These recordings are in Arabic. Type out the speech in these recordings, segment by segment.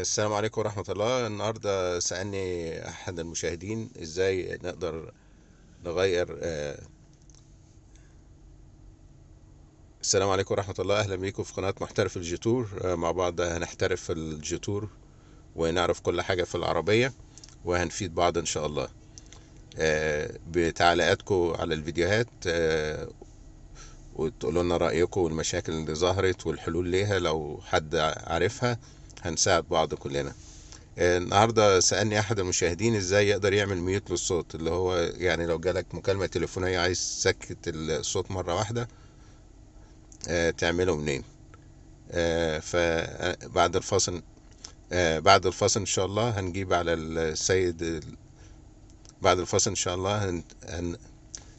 السلام عليكم ورحمة الله النهاردة سألني أحد المشاهدين إزاي نقدر نغير آه، السلام عليكم ورحمة الله أهلا بيكم في قناة محترف الجيتور آه، مع بعض هنحترف الجيتور ونعرف كل حاجة في العربية وهنفيد بعض إن شاء الله آه، بتعليقاتكم على الفيديوهات وتقولوا لنا رأيكم والمشاكل اللي ظهرت والحلول ليها لو حد عارفها هنساعد بعض كلنا النهارده سالني احد المشاهدين ازاي يقدر يعمل ميوت للصوت اللي هو يعني لو جالك مكالمه تليفونيه عايز تسكت الصوت مره واحده آه، تعمله منين آه، فبعد آه، الفاصل بعد الفاصل ان شاء الله هنجيب على السيد بعد الفاصل ان شاء الله هن...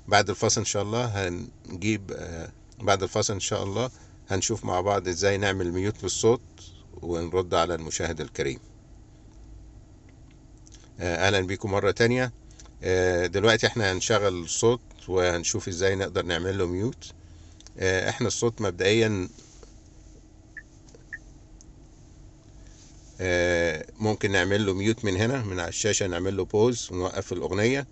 بعد الفاصل ان شاء الله هنجيب بعد الفاصل ان شاء الله هنشوف مع بعض ازاي نعمل ميوت للصوت ونرد على المشاهد الكريم آه، اهلا بيكم مره تانية آه، دلوقتي احنا هنشغل الصوت وهنشوف ازاي نقدر نعمل له ميوت آه، احنا الصوت مبدئيا ممكن نعمل له ميوت من هنا من على الشاشه نعمل له بوز ونوقف الاغنيه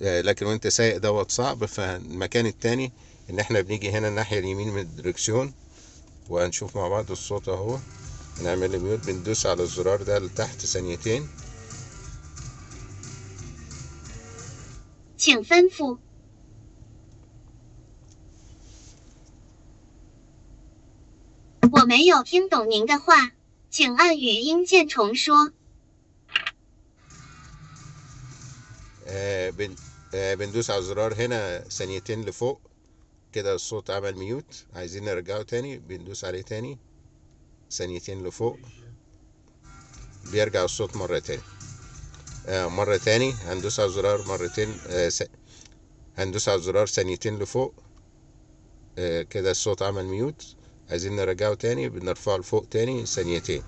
لكن وانت سايق دوت صعب فالمكان التاني ان احنا بنيجي هنا الناحيه اليمين من الدركسيون وهنشوف مع بعض الصوت اهو هنعمل ميوت بندوس على الزرار ده لتحت ثانيتين آه، بندوس على الزرار هنا ثانيتين لفوق كده الصوت عمل ميوت عايزين نرجعه تاني بندوس عليه تاني ثانيتين لفوق بيرجع الصوت مرة تاني آه، مرة تاني هندوس على الزرار مرتين آه، هندوس على الزرار ثانيتين لفوق آه، كده الصوت عمل ميوت عايزين نرجعه تاني بنرفعه لفوق تاني ثانيتين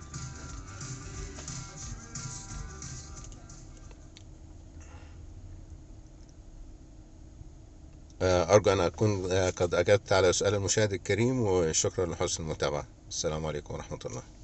آه، أرجو أن أكون آه، قد أجبت على سؤال المشاهد الكريم وشكرا لحسن المتابعة السلام عليكم ورحمة الله